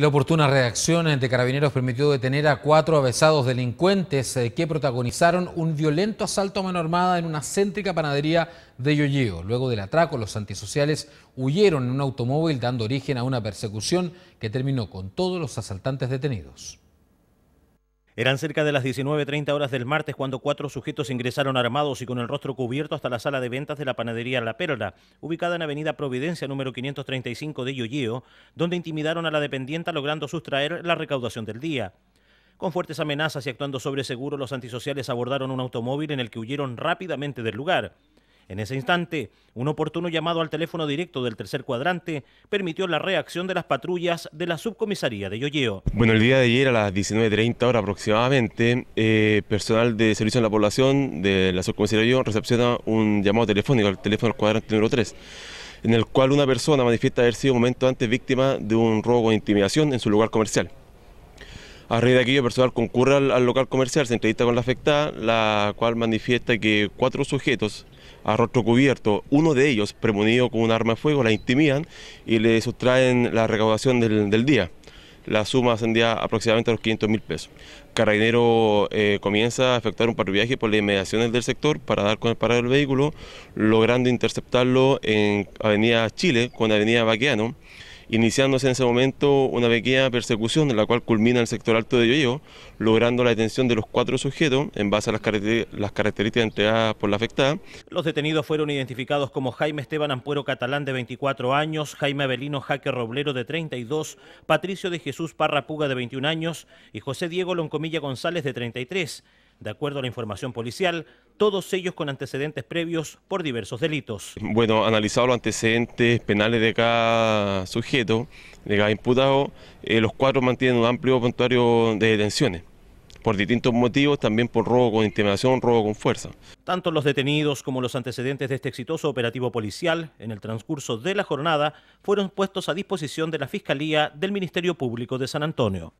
la oportuna reacción de carabineros permitió detener a cuatro avesados delincuentes eh, que protagonizaron un violento asalto a mano armada en una céntrica panadería de Yoyeo. Luego del atraco, los antisociales huyeron en un automóvil dando origen a una persecución que terminó con todos los asaltantes detenidos. Eran cerca de las 19.30 horas del martes cuando cuatro sujetos ingresaron armados y con el rostro cubierto hasta la sala de ventas de la panadería La Perla, ubicada en Avenida Providencia número 535 de Yoyeo, donde intimidaron a la dependienta logrando sustraer la recaudación del día. Con fuertes amenazas y actuando sobre seguro, los antisociales abordaron un automóvil en el que huyeron rápidamente del lugar. En ese instante, un oportuno llamado al teléfono directo del tercer cuadrante permitió la reacción de las patrullas de la subcomisaría de Yoyeo. Bueno, el día de ayer a las 19.30 horas aproximadamente, eh, personal de servicio en la población de la subcomisaría de Yoyeo recepciona un llamado telefónico al teléfono del cuadrante número 3 en el cual una persona manifiesta haber sido un momento antes víctima de un robo o e intimidación en su lugar comercial. A raíz de aquello, el personal concurre al, local comercial, se entrevista con la afectada, la cual manifiesta que cuatro sujetos a rostro cubierto. Uno de ellos, premonido con un arma de fuego, la intimidan y le sustraen la recaudación del, día. La suma ascendía aproximadamente a los 500 mil pesos. Carabinero eh, comienza a efectuar un viajes por las inmediaciones del sector para dar con el parado del vehículo, logrando interceptarlo en Avenida Chile con Avenida Baqueano iniciándose en ese momento una pequeña persecución en la cual culmina el sector alto de Yoyo, logrando la detención de los cuatro sujetos en base a las, características entregadas por la afectada. Los detenidos fueron identificados como Jaime Esteban Ampuero Catalán de 24 años, Jaime Avelino Jaque Roblero de 32, Patricio de Jesús Parra Puga de 21 años y José Diego Loncomilla González de 33 de acuerdo a la información policial, todos ellos con antecedentes previos por diversos delitos. Bueno, analizado los antecedentes penales de cada sujeto, de cada imputado, eh, los cuatro mantienen un amplio puntuario de detenciones por distintos motivos, también por robo con intimidación, robo con fuerza. Tanto los detenidos como los antecedentes de este exitoso operativo policial, en el transcurso de la jornada, fueron puestos a disposición de la Fiscalía del Ministerio Público de San Antonio.